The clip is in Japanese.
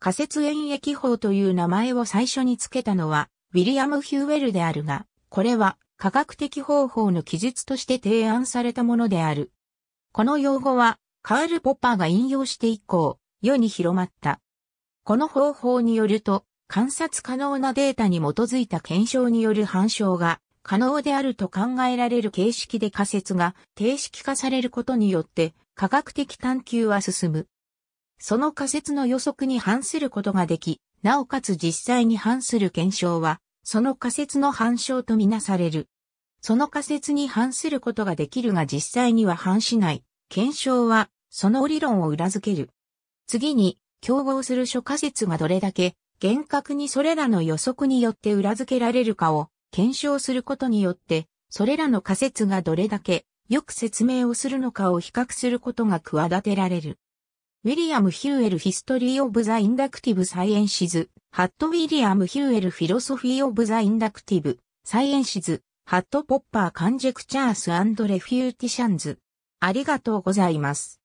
仮説演疫法という名前を最初につけたのは、ウィリアム・ヒューウェルであるが、これは科学的方法の記述として提案されたものである。この用語は、カール・ポッパーが引用して以降、世に広まった。この方法によると、観察可能なデータに基づいた検証による反証が可能であると考えられる形式で仮説が定式化されることによって科学的探求は進む。その仮説の予測に反することができ、なおかつ実際に反する検証は、その仮説の反証とみなされる。その仮説に反することができるが実際には反しない。検証は、その理論を裏付ける。次に、競合する諸仮説がどれだけ厳格にそれらの予測によって裏付けられるかを検証することによって、それらの仮説がどれだけよく説明をするのかを比較することが企てられる。ウィリアム・ヒューエル・ヒストリー・オブ・ザ・インダクティブ・サイエンシズ、ハット・ウィリアム・ヒューエル・フィロソフィー・オブ・ザ・インダクティブ、サイエンシズ、ハット・ポッパー・カンジェクチャース・アンド・レフューティシャンズ。ありがとうございます。